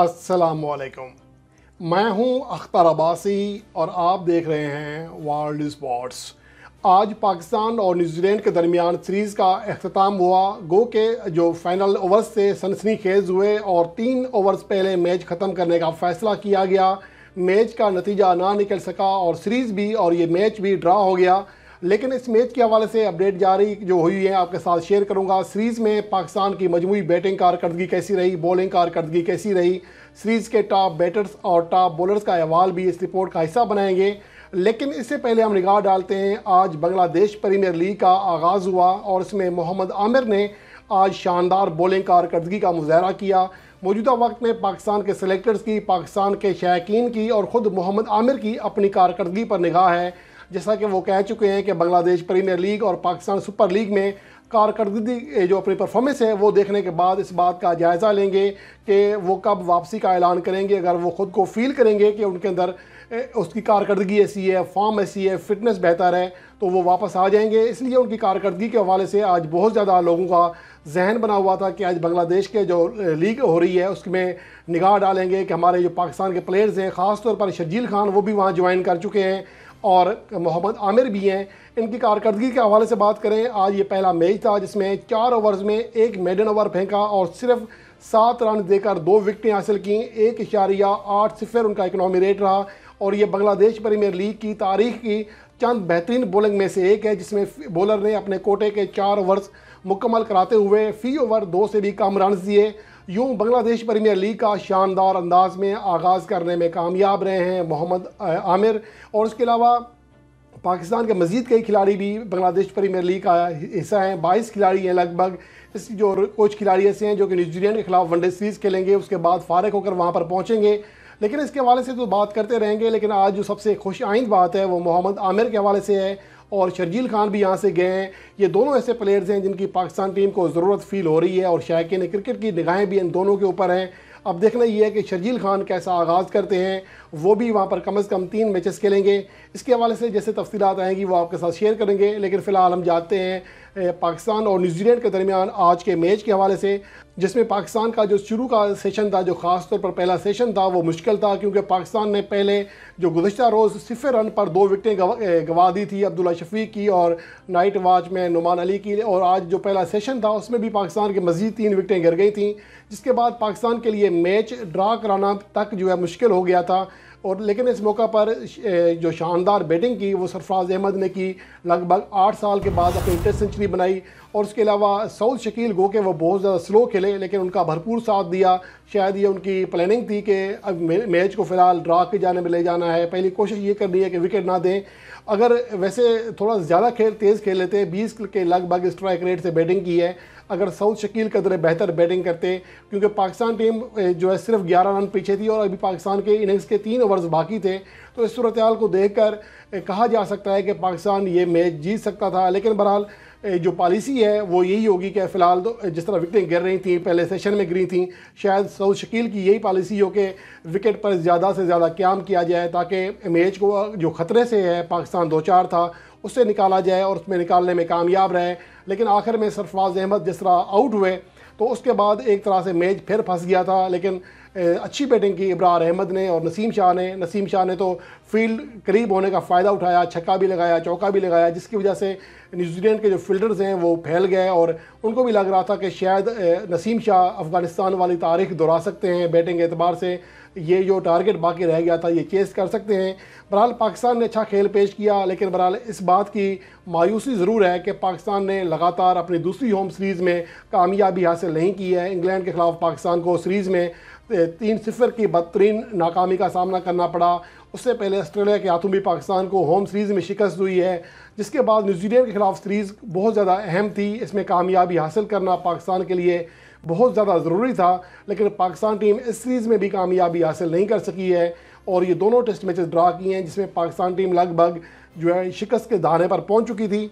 असलकुम मैं हूं अख्तर अब्बासी और आप देख रहे हैं वर्ल्ड स्पोर्ट्स आज पाकिस्तान और न्यूजीलैंड के दरमियान सीरीज़ का अख्ताम हुआ गो के जो फाइनल ओवर्स से सनसनी खेज हुए और तीन ओवर्स पहले मैच ख़त्म करने का फ़ैसला किया गया मैच का नतीजा ना निकल सका और सीरीज़ भी और ये मैच भी ड्रा हो गया लेकिन इस मैच के हवाले से अपडेट जारी जो हुई है आपके साथ शेयर करूँगा सीरीज़ में पाकिस्तान की मजमू बैटिंग कारकर्दगी कैसी रही बॉलिंग कारकर्दगी कैसी रही सीरीज़ के टॉप बैटर्स और टॉप बॉलर्स का अहवाल भी इस रिपोर्ट का हिस्सा बनाएंगे लेकिन इससे पहले हम निगाह डालते हैं आज बांग्लादेश प्रीमियर लीग का आगाज़ हुआ और इसमें मोहम्मद आमिर ने आज शानदार बॉलिंग कारकर्दगी का मुजाहरा किया मौजूदा वक्त में पाकिस्तान के सेलेक्टर्स की पाकिस्तान के शायक की और ख़ुद मोहम्मद आमिर की अपनी कारकर्दगी पर निगाह है जैसा कि वो कह चुके हैं कि बांग्लादेश प्रीमियर लीग और पाकिस्तान सुपर लीग में कारकर्दगी जो अपनी परफॉर्मेंस है वो देखने के बाद इस बात का जायज़ा लेंगे कि वो कब वापसी का ऐलान करेंगे अगर वो ख़ुद को फील करेंगे कि उनके अंदर उसकी कारकर्दगी ऐसी है फॉर्म ऐसी है फिटनेस बेहतर है तो वो वापस आ जाएंगे इसलिए उनकी कारकर्दगी के हवाले से आज बहुत ज़्यादा लोगों का जहन बना हुआ था कि आज बांग्लादेश के जो लीग हो रही है उसमें निगाह डालेंगे कि हमारे जो पाकिस्तान के प्लेयर्स हैं ख़ास तौर पर शर्जील खान वो भी वहाँ ज्वाइन कर चुके हैं और मोहम्मद आमिर भी हैं इनकी कारकर्दगी के हवाले से बात करें आज ये पहला मैच था जिसमें चार ओवर्स में एक मेडन ओवर फेंका और सिर्फ सात रन देकर दो विकटें हासिल की एक इशारिया आठ सिफर उनका इकनॉमी रेट रहा और ये बांग्लादेश प्रीमियर लीग की तारीख की चंद बेहतरीन बॉलिंग में से एक है जिसमें बॉलर ने अपने कोटे के चार ओवर्स मुकम्मल कराते हुए फी ओवर दो से भी कम रन दिए यूं बांग्लादेश प्रीमियर लीग का शानदार अंदाज में आगाज़ करने में कामयाब रहे हैं मोहम्मद आमिर और उसके अलावा पाकिस्तान के मजीद कई खिलाड़ी भी बांग्लादेश प्रीमियर लीग का हिस्सा हैं बाईस खिलाड़ी हैं लगभग इस जो कुछ खिलाड़ी ऐसे हैं जो कि न्यूजीलैंड के खिलाफ वनडे सीरीज़ खेलेंगे उसके बाद फारग होकर वहाँ पर पहुँचेंगे लेकिन इसके हवाले से तो बात करते रहेंगे लेकिन आज जो सबसे खुश आइंद बात है वो मोहम्मद आमिर के हवाले से है और शर्जील खान भी यहाँ से गए हैं ये दोनों ऐसे प्लेयर्स हैं जिनकी पाकिस्तान टीम को ज़रूरत फील हो रही है और शायक क्रिकेट की निगाहें भी इन दोनों के ऊपर हैं अब देखना ये है कि शर्जील खान कैसा आगाज़ करते हैं वो भी वहाँ पर कम अज़ कम तीन मैचेस खेलेंगे इसके हवाले से जैसे तफसीत आएँगी वो आपके साथ शेयर करेंगे लेकिन फ़िलहाल हम जाते हैं पाकिस्तान और न्यूजीलैंड के दरमियान आज के मैच के हवाले से जिसमें पाकिस्तान का जो शुरू का सेशन था जो ख़ास तौर पर पहला सेशन था वो मुश्किल था क्योंकि पाकिस्तान ने पहले जो गुजशत रोज़ सिफर रन पर दो विकटें गवा दी थी अब्दुल्ला शफीक की और नाइट वाच में नुमान अली की और आज जो पहला सेशन था उसमें भी पाकिस्तान के मज़ीद तीन विकटें गिर गई थी जिसके बाद पाकिस्तान के लिए मैच ड्रा कराना तक जो है मुश्किल हो गया था और लेकिन इस मौका पर जो शानदार बैटिंग की वो सरफराज अहमद ने की लगभग आठ साल के बाद अपनी टेस्ट सेंचुरी बनाई और उसके अलावा सऊद शकील गो के वो बहुत ज़्यादा स्लो खेले लेकिन उनका भरपूर साथ दिया शायद ये उनकी प्लानिंग थी कि अब मैच को फ़िलहाल ड्रा के जाने में ले जाना है पहली कोशिश ये करनी है कि विकेट ना दें अगर वैसे थोड़ा ज़्यादा खेल तेज़ खेल लेते बीस के लगभग स्ट्राइक रेट से बैटिंग की है अगर साउथ शकील कदर बेहतर बैटिंग करते क्योंकि पाकिस्तान टीम जो है सिर्फ ग्यारह रन पीछे थी और अभी पाकिस्तान के इनिंग्स के तीन ओवर ओवर्स बाकी थे तो इस सूरत हाल को देख कर कहा जा सकता है कि पाकिस्तान ये मैच जीत सकता था लेकिन बहरहाल जो पॉलिसी है वो यही होगी कि फ़िलहाल तो जिस तरह विकटें गिर रही थी पहले सेशन में गिरी थी शायद सऊद शकील की यही पॉलिसी हो कि विकेट पर ज़्यादा से ज़्यादा क्याम किया जाए ताकि मैच को जो ख़तरे से है पाकिस्तान दो चार था उससे निकाला जाए और उसमें निकालने में कामयाब रहे लेकिन आखिर में सरफराज अहमद जिस तरह आउट हुए तो उसके बाद एक तरह से मैच फिर फंस गया था लेकिन अच्छी बैटिंग की इब्रार अहमद ने और नसीम शाह ने नसीम शाह ने तो फील्ड करीब होने का फ़ायदा उठाया छक्का भी लगाया चौका भी लगाया जिसकी वजह से न्यूजीलैंड के जो फील्डर्स हैं वो फैल गए और उनको भी लग रहा था कि शायद नसीम शाह अफ़गानिस्तान वाली तारीख दोहरा सकते हैं बैटिंग एतबार से ये जो टारगेट बाकी रह गया था ये चेस कर सकते हैं बहरहाल पाकिस्तान ने अच्छा खेल पेश किया लेकिन बहरहाल इस बात की मायूसी ज़रूर है कि पाकिस्तान ने लगातार अपनी दूसरी होम सीरीज़ में कामयाबी हासिल नहीं की है इंग्लैंड के खिलाफ पाकिस्तान को सीरीज़ में तीन सिफर की बदतरीन नाकामी का सामना करना पड़ा उससे पहले ऑस्ट्रेलिया के हाथों भी पाकिस्तान को होम सीरीज़ में शिकस्त हुई है जिसके बाद न्यूजीलैंड के खिलाफ सीरीज़ बहुत ज़्यादा अहम थी इसमें कामयाबी हासिल करना पाकिस्तान के लिए बहुत ज़्यादा ज़रूरी था लेकिन पाकिस्तान टीम इस सीरीज़ में भी कामयाबी हासिल नहीं कर सकी है और ये दोनों टेस्ट मैचेस ड्रा किए हैं जिसमें पाकिस्तान टीम लगभग जो है शिकस्त के दाने पर पहुंच चुकी थी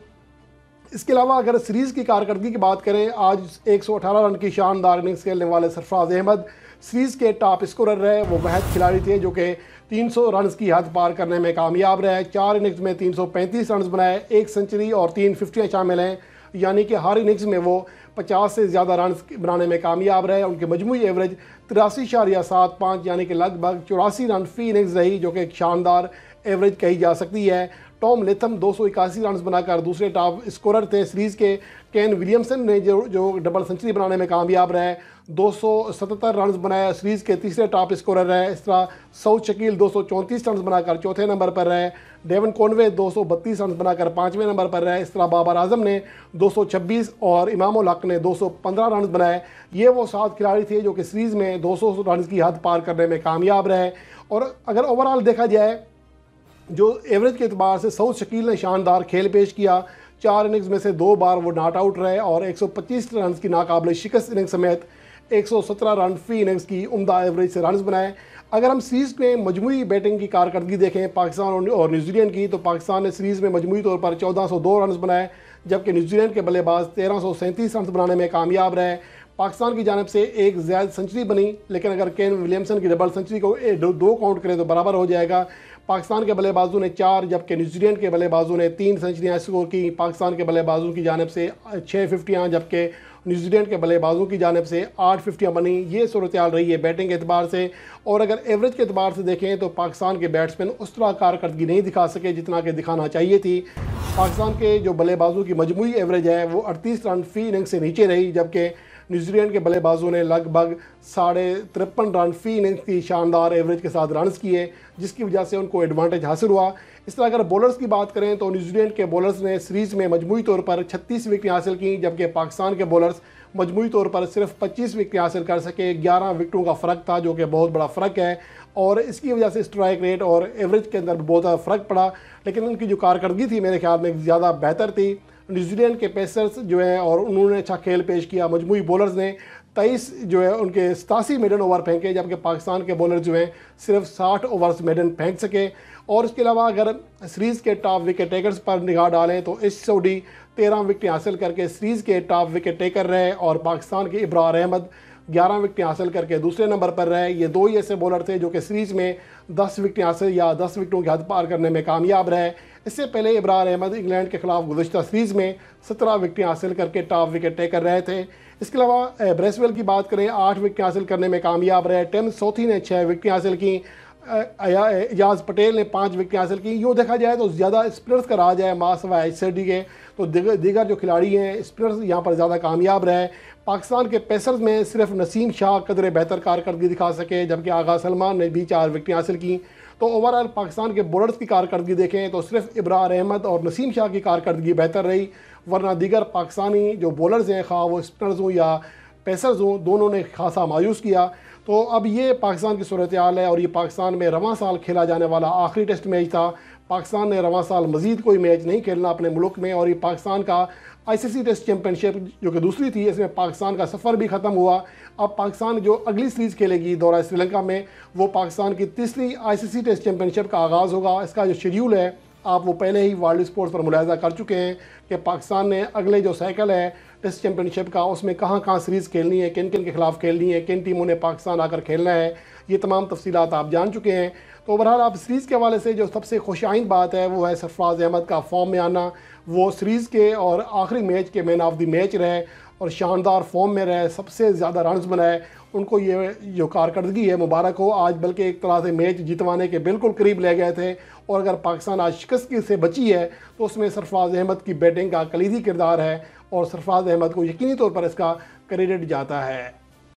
इसके अलावा अगर सीरीज़ की कारकर्दगी की बात करें आज 118 रन की शानदार इनिंग्स खेलने वाले सरफराज अहमद सीरीज़ के टॉप स्कोरर रहे वो महज खिलाड़ी थे जो कि 300 रन की हद पार करने में कामयाब रहे चार इनिंग्स में 335 रन बनाए एक सेंचुरी और तीन फिफ्टियाँ शामिल हैं यानी कि हर इनिंग्स में वो 50 से ज़्यादा रन बनाने में कामयाब रहे उनके मजमू एवरेज तिरासी शारिया सात पाँच यानी कि लगभग चौरासी रन फी इनिंग्स रही जो कि एक शानदार एवरेज कही जा सकती है टॉम लेथम दो सौ इक्यासी रन बनाकर दूसरे टॉप स्कोरर थे सीरीज़ के केन विलियमसन ने जो जो डबल सेंचुरी बनाने में कामयाब रहे दो सौ सतहत्तर रन बनाए सीरीज़ के तीसरे टॉप स्कोरर रहे इस तरह सऊद शकील दो सौ चौंतीस रन बनाकर चौथे नंबर पर रहे डेवन कॉनवे बत्तीस रन बनाकर पाँचवें नंबर पर रहे इस तरह बाबर आजम ने 226 और इमाम उलक ने 215 रन बनाए ये वो सात खिलाड़ी थे जो कि सीरीज़ में 200 रन की हद पार करने में कामयाब रहे और अगर ओवरऑल देखा जाए जो एवरेज के अतबार से सऊद शकील ने शानदार खेल पेश किया चार इनिंग्स में से दो बार वो नॉट आउट रहे और 125 रन की नाकाबले शिकस्त इनिंग्स समेत 117 रन फी इनिंग्स की उमदा एवरेज से रन बनाए अगर हम सीरीज़ में मजमू बैटिंग की कारकर्दगी देखें पाकिस्तान और न्यूजीलैंड की तो पाकिस्तान ने सीरीज़ में मजमू तौर पर 1402 रन बनाए जबकि न्यूजीलैंड के बल्लेबाज तेरह सौ रन बनाने में कामयाब रहे पाकिस्तान की जानब से एक ज्यादा सेंचुरी बनी लेकिन अगर केन विलियमसन की डबल सेंचुरी को दो, दो काउंट करें तो बराबर हो जाएगा पाकिस्तान के बल्लेबाजों ने चार जबकि न्यूजीलैंड के बल्लेबाजों ने तीन सेंचुरियाँ स्कोर की पाकिस्तान के बल्लेबाजों की जानब से छः फिफ्टियाँ जबकि न्यूजीलैंड के बल्लेबाजों की जानब से आठ फिफ्टियाँ बनी ये सूरत रही है बैटिंग के अतबार से और अगर एवरेज के अतबार से देखें तो पाकिस्तान के बैट्समैन उस तरह कारकर्दगी नहीं दिखा सके जितना कि दिखाना चाहिए थी पाकिस्तान के जो बल्लेबाजों की मजमू एवरेज है वो अड़तीस रन फी इनिंग से नीचे रही जबकि न्यूजीलैंड के बल्लेबाजों ने लगभग साढ़े तिरपन रन फी इनिंग की शानदार एवरेज के साथ रन किए जिसकी वजह से उनको एडवांटेज हासिल हुआ इस तरह अगर बॉलर्स की बात करें तो न्यूजीलैंड के बॉलर्स ने सीरीज़ में मजमू तौर पर छत्तीस विकटें हासिल की जबकि पाकिस्तान के बॉलर्स मजमू तौर पर सिर्फ 25 विकटें हासिल कर सके 11 विकटों का फ़र्क था जो कि बहुत बड़ा फ़र्क है और इसकी वजह से स्ट्राइक रेट और एवरेज के अंदर बहुत फ़र्क पड़ा लेकिन उनकी जो कारकर्दगी थी मेरे ख्याल में ज़्यादा बेहतर थी न्यूजीलैंड के पेसर्स जो है और उन्होंने अच्छा खेल पेश किया मजमू बॉलर्स ने तेईस जो है उनके सतासी मेडन ओवर फेंके जबकि पाकिस्तान के बॉलर जो हैं सिर्फ साठ ओवर्स मेडन फेंक सके और इसके अलावा अगर सीरीज़ के टॉप विकेट टेकर्स पर निगाह डालें तो इस सऊडी तेरह विकटें हासिल करके सीरीज़ के टॉप विकेट टेकर रहे और पाकिस्तान के इब्रार अहमद ग्यारह विकटें हासिल करके दूसरे नंबर पर रहे ये दो ही ऐसे बॉलर थे जो कि सीरीज़ में दस विकटें हासिल या दस विकटों की हद पार करने में कामयाब रहे इससे पहले इब्रार अहमद इंग्लैंड के खिलाफ गुजशत सीरीज़ में सत्रह विकटें हासिल करके टॉप विकेट तय कर रहे थे इसके अलावा ब्रेसवेल की बात करें आठ विकटें हासिल करने में कामयाब रहे टेम सोथी ने छः विकटें हासिल की एजाज पटेल ने पाँच विकटें हासिल की यूँ देखा जाए तो ज़्यादा स्पिनर्स का राज है मासवा एच डी के तो दिगर, जो खिलाड़ी हैं स्पिनर्स यहाँ पर ज़्यादा कामयाब रहे पाकिस्तान के पेसर्स में सिर्फ नसीम शाह कदर बेहतर कारकर्दगी दिखा सके जबकि आगा सलमान ने भी चार विकटें हासिल की तो ओवरऑल पाकिस्तान के बॉलर्स की कारकर्दगी देखें तो सिर्फ इब्रार अहमद और नसीम शाह की कारकर्दगी बेहतर रही वरना दीगर पाकिस्तानी जो बॉलर्स हैं खा वो स्पिनर्स हों या पेसर्स हों दोनों ने खासा मायूस किया तो अब ये पाकिस्तान की सूरत हाल है और ये पाकिस्तान में रवा साल खेला जाने वाला आखिरी टेस्ट मैच था पाकिस्तान ने रवा साल मजीद कोई मैच नहीं खेलना अपने मुल्क में और ये पाकिस्तान का आईसीसी टेस्ट चैंपियनशिप जो कि दूसरी थी इसमें पाकिस्तान का सफ़र भी ख़त्म हुआ अब पाकिस्तान जो अगली सीरीज़ खेलेगी दौरा श्रीलंका में वो पाकिस्तान की तीसरी आईसीसी टेस्ट चैंपियनशिप का आगाज़ होगा इसका जो शेड्यूल है आप वो पहले ही वर्ल्ड स्पोर्ट्स पर मुलायजा कर चुके हैं कि पाकिस्तान ने अगले जो साइकिल है टेस्ट चैम्पियनशिप का उसमें कहाँ कहाँ सीरीज़ खेलनी है किन किन के खिलाफ खेलनी है किन टीमों ने पाकिस्तान आकर खेलना है ये तमाम तफसीत आप जान चुके हैं तो बहरहाल आप सीरीज़ के हवाले से जो सबसे खुश आइंद बात है वो है सरफराज अहमद का फॉर्म में आना वो सीरीज़ के और आखिरी मैच के मैन ऑफ द मैच रहे और शानदार फॉर्म में रहे सबसे ज़्यादा रनस बनाए उनको ये जो कारकर्दगी है मुबारक हो आज बल्कि एक तरह से मैच जितवाने के बिल्कुल करीब ले गए थे और अगर पाकिस्तान आज शिकस्त से बची है तो उसमें सरफराज अहमद की बैटिंग का कलीदी किरदार है और सरफराज अहमद को यकीनी तौर पर इसका क्रेडिट जाता है